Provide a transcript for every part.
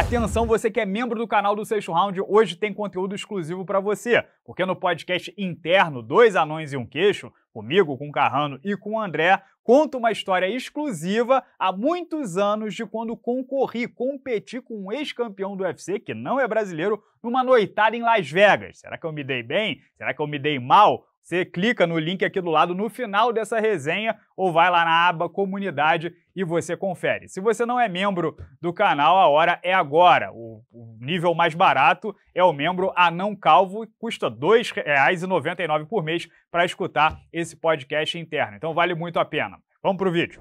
Atenção, você que é membro do canal do Sexto Round, hoje tem conteúdo exclusivo para você, porque no podcast interno Dois Anões e um Queixo, comigo, com o Carrano e com o André, conta uma história exclusiva há muitos anos de quando concorri, competi com um ex-campeão do UFC, que não é brasileiro, numa noitada em Las Vegas. Será que eu me dei bem? Será que eu me dei mal? Você clica no link aqui do lado no final dessa resenha ou vai lá na aba comunidade e você confere. Se você não é membro do canal, a hora é agora. O, o nível mais barato é o membro anão calvo, custa R$ 2,99 por mês para escutar esse podcast interno. Então vale muito a pena. Vamos para o vídeo.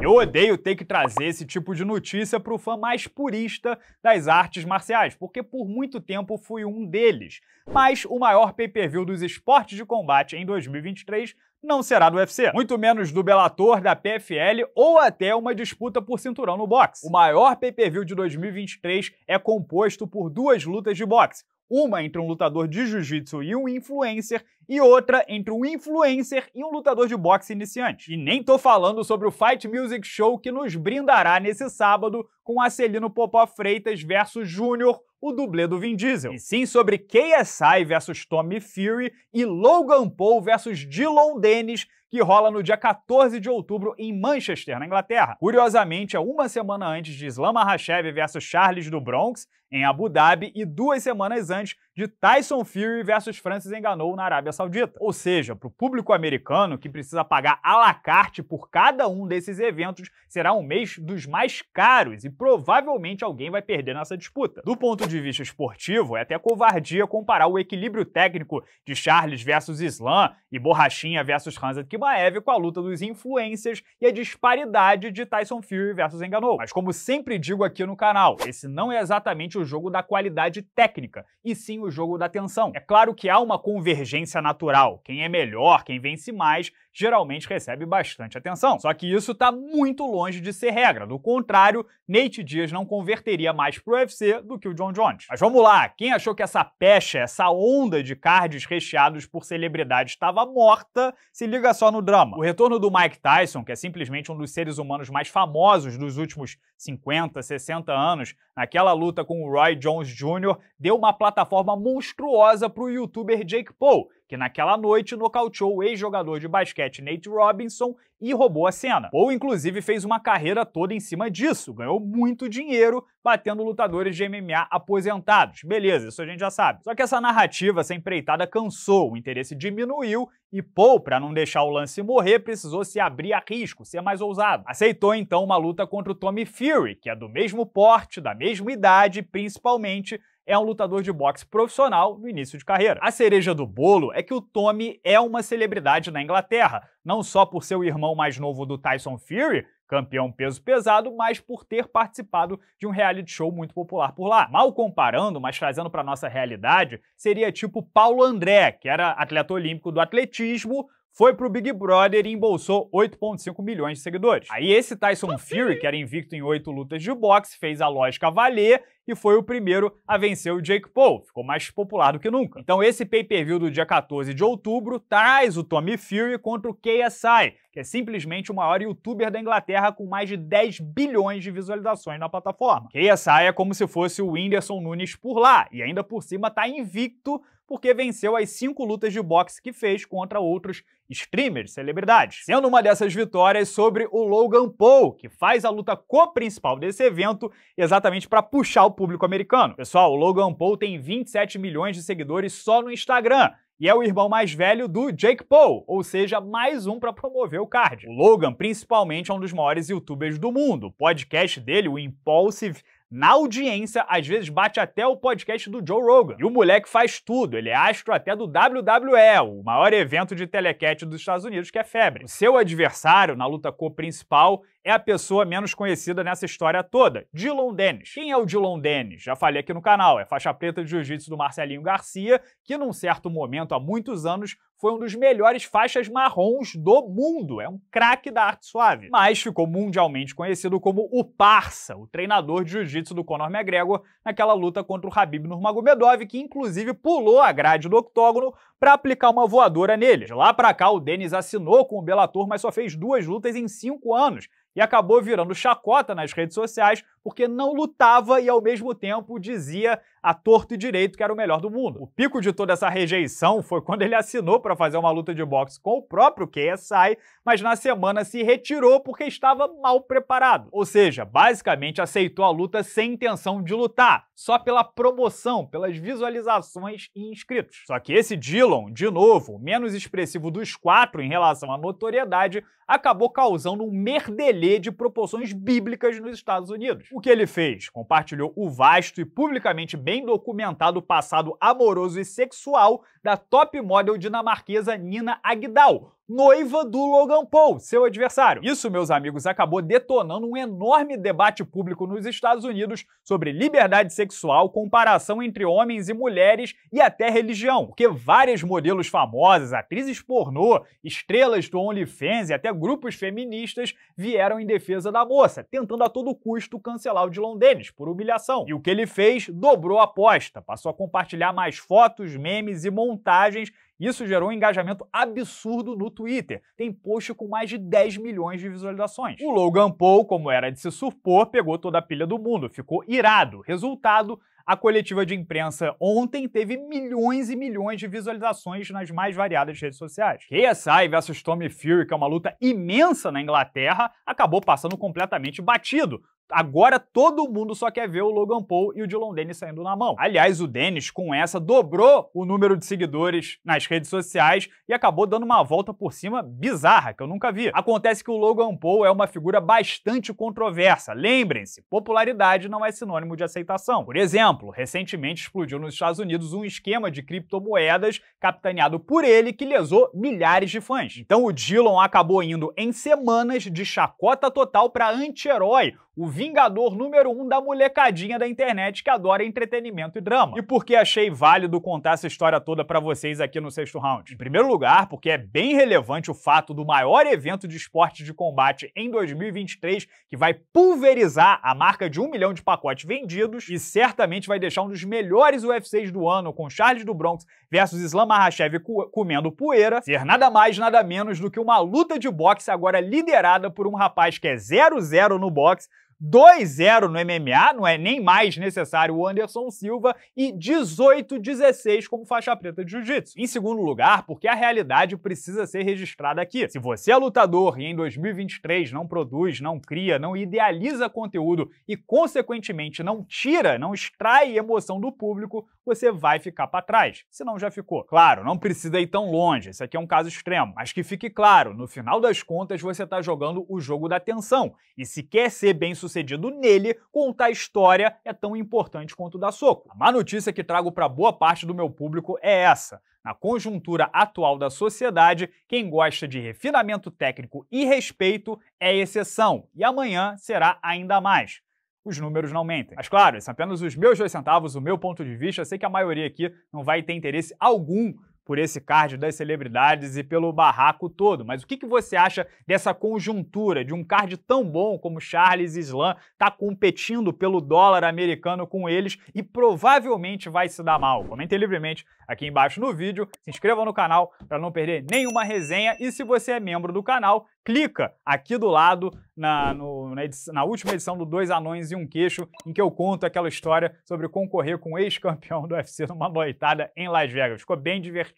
Eu odeio ter que trazer esse tipo de notícia para o fã mais purista das artes marciais, porque por muito tempo fui um deles. Mas o maior pay-per-view dos esportes de combate em 2023 não será do UFC, muito menos do Bellator, da PFL ou até uma disputa por cinturão no boxe. O maior pay-per-view de 2023 é composto por duas lutas de boxe, uma entre um lutador de jiu-jitsu e um influencer, e outra entre um influencer e um lutador de boxe iniciante. E nem tô falando sobre o Fight Music Show que nos brindará nesse sábado com Acelino Popó Freitas versus Júnior, o dublê do Vin Diesel. E sim sobre KSI versus Tommy Fury e Logan Paul versus Dillon Dennis, que rola no dia 14 de outubro em Manchester, na Inglaterra. Curiosamente, é uma semana antes de Islam Makhachev versus Charles do Bronx, em Abu Dhabi, e duas semanas antes de Tyson Fury versus Francis Enganou na Arábia Saudita. Ou seja, para o público americano que precisa pagar à la carte por cada um desses eventos, será um mês dos mais caros e provavelmente alguém vai perder nessa disputa. Do ponto de vista esportivo, é até covardia comparar o equilíbrio técnico de Charles versus Islam e Borrachinha versus Hamzat Kimaev com a luta dos influencers e a disparidade de Tyson Fury versus Enganou. Mas como sempre digo aqui no canal, esse não é exatamente o jogo da qualidade técnica, e sim o o jogo da tensão. É claro que há uma convergência natural, quem é melhor, quem vence mais, geralmente recebe bastante atenção. Só que isso está muito longe de ser regra. Do contrário, Nate Diaz não converteria mais pro UFC do que o John Jones. Mas vamos lá, quem achou que essa pecha, essa onda de cards recheados por celebridades estava morta, se liga só no drama. O retorno do Mike Tyson, que é simplesmente um dos seres humanos mais famosos dos últimos 50, 60 anos, naquela luta com o Roy Jones Jr., deu uma plataforma monstruosa pro youtuber Jake Paul, que naquela noite nocauteou o ex-jogador de basquete Nate Robinson e roubou a cena. Ou inclusive fez uma carreira toda em cima disso, ganhou muito dinheiro batendo lutadores de MMA aposentados. Beleza, isso a gente já sabe. Só que essa narrativa, essa empreitada cansou, o interesse diminuiu e Paul, para não deixar o lance morrer, precisou se abrir a risco, ser mais ousado. Aceitou então uma luta contra o Tommy Fury, que é do mesmo porte, da mesma idade, principalmente é um lutador de boxe profissional no início de carreira. A cereja do bolo é que o Tommy é uma celebridade na Inglaterra, não só por ser o irmão mais novo do Tyson Fury, campeão peso pesado, mas por ter participado de um reality show muito popular por lá. Mal comparando, mas trazendo para nossa realidade, seria tipo Paulo André, que era atleta olímpico do atletismo, foi pro Big Brother e embolsou 8,5 milhões de seguidores. Aí esse Tyson Fury, que era invicto em 8 lutas de boxe, fez a lógica valer e foi o primeiro a vencer o Jake Paul. Ficou mais popular do que nunca. Então esse pay-per-view do dia 14 de outubro traz o Tommy Fury contra o KSI, que é simplesmente o maior youtuber da Inglaterra com mais de 10 bilhões de visualizações na plataforma. KSI é como se fosse o Whindersson Nunes por lá, e ainda por cima tá invicto porque venceu as cinco lutas de boxe que fez contra outros streamers, celebridades. Sendo uma dessas vitórias sobre o Logan Paul, que faz a luta co-principal desse evento exatamente para puxar o público americano. Pessoal, o Logan Paul tem 27 milhões de seguidores só no Instagram e é o irmão mais velho do Jake Paul, ou seja, mais um para promover o card. O Logan, principalmente, é um dos maiores youtubers do mundo. O podcast dele, o Impulsive, na audiência, às vezes bate até o podcast do Joe Rogan. E o moleque faz tudo, ele é astro até do WWE, o maior evento de telecat dos Estados Unidos, que é febre. O seu adversário na luta co-principal é a pessoa menos conhecida nessa história toda, Dillon Dennis. Quem é o Dillon Dennis? Já falei aqui no canal, é faixa preta de jiu-jitsu do Marcelinho Garcia, que num certo momento, há muitos anos, foi um dos melhores faixas marrons do mundo. É um craque da arte suave. Mas ficou mundialmente conhecido como o Parça, o treinador de jiu-jitsu do Conor McGregor naquela luta contra o Habib Nurmagomedov, que inclusive pulou a grade do octógono para aplicar uma voadora neles. Lá para cá, o Denis assinou com o Bellator, mas só fez duas lutas em cinco anos e acabou virando chacota nas redes sociais porque não lutava e ao mesmo tempo dizia a torto e direito que era o melhor do mundo. O pico de toda essa rejeição foi quando ele assinou para fazer uma luta de boxe com o próprio KSI, mas na semana se retirou porque estava mal preparado. Ou seja, basicamente aceitou a luta sem intenção de lutar, só pela promoção, pelas visualizações e inscritos. Só que esse Dillon, de novo, menos expressivo dos quatro em relação à notoriedade, acabou causando um merdelê de proporções bíblicas nos Estados Unidos. O que ele fez? Compartilhou o vasto e publicamente bem documentado o passado amoroso e sexual da top model dinamarquesa Nina Agdal, noiva do Logan Paul, seu adversário. Isso, meus amigos, acabou detonando um enorme debate público nos Estados Unidos sobre liberdade sexual, comparação entre homens e mulheres e até religião, porque várias modelos famosas, atrizes pornô, estrelas do OnlyFans e até grupos feministas vieram em defesa da moça, tentando a todo custo cancelar o Dylan Dennis por humilhação. E o que ele fez? Dobrou a aposta, passou a compartilhar mais fotos, memes e montagens isso gerou um engajamento absurdo no Twitter. Tem post com mais de 10 milhões de visualizações. O Logan Paul, como era de se supor, pegou toda a pilha do mundo, ficou irado. Resultado, a coletiva de imprensa ontem teve milhões e milhões de visualizações nas mais variadas redes sociais. KSI versus Tommy Fury, que é uma luta imensa na Inglaterra, acabou passando completamente batido, Agora todo mundo só quer ver o Logan Paul e o Dylan Dennis saindo na mão. Aliás, o Dennis, com essa, dobrou o número de seguidores nas redes sociais e acabou dando uma volta por cima bizarra, que eu nunca vi. Acontece que o Logan Paul é uma figura bastante controversa. Lembrem-se, popularidade não é sinônimo de aceitação. Por exemplo, recentemente explodiu nos Estados Unidos um esquema de criptomoedas capitaneado por ele que lesou milhares de fãs. Então o Dylan acabou indo em semanas de chacota total para anti-herói o vingador número um da molecadinha da internet que adora entretenimento e drama. E por que achei válido contar essa história toda para vocês aqui no sexto round? Em primeiro lugar, porque é bem relevante o fato do maior evento de esporte de combate em 2023, que vai pulverizar a marca de um milhão de pacotes vendidos e certamente vai deixar um dos melhores UFCs do ano, com Charles do Bronx versus Islam Makhachev comendo poeira, ser nada mais nada menos do que uma luta de boxe agora liderada por um rapaz que é 0-0 no boxe, 2-0 no MMA, não é nem mais necessário o Anderson Silva, e 18-16 como faixa preta de jiu-jitsu. Em segundo lugar, porque a realidade precisa ser registrada aqui. Se você é lutador e em 2023 não produz, não cria, não idealiza conteúdo e, consequentemente, não tira, não extrai emoção do público, você vai ficar para trás. Se não, já ficou. Claro, não precisa ir tão longe, esse aqui é um caso extremo, mas que fique claro, no final das contas você está jogando o jogo da atenção E se quer ser bem sucedido, sucedido nele, contar história é tão importante quanto dar soco. A má notícia que trago para boa parte do meu público é essa. Na conjuntura atual da sociedade, quem gosta de refinamento técnico e respeito é exceção, e amanhã será ainda mais os números não mentem. Mas claro, são é apenas os meus dois centavos, o meu ponto de vista. sei que a maioria aqui não vai ter interesse algum por esse card das celebridades e pelo barraco todo. Mas o que, que você acha dessa conjuntura de um card tão bom como Charles Islam tá competindo pelo dólar americano com eles e provavelmente vai se dar mal? Comentem livremente aqui embaixo no vídeo, se inscrevam no canal para não perder nenhuma resenha e se você é membro do canal, clica aqui do lado na, no, na, edição, na, última edição do Dois Anões e um Queixo, em que eu conto aquela história sobre concorrer com o ex-campeão do UFC numa noitada em Las Vegas. Ficou bem divertido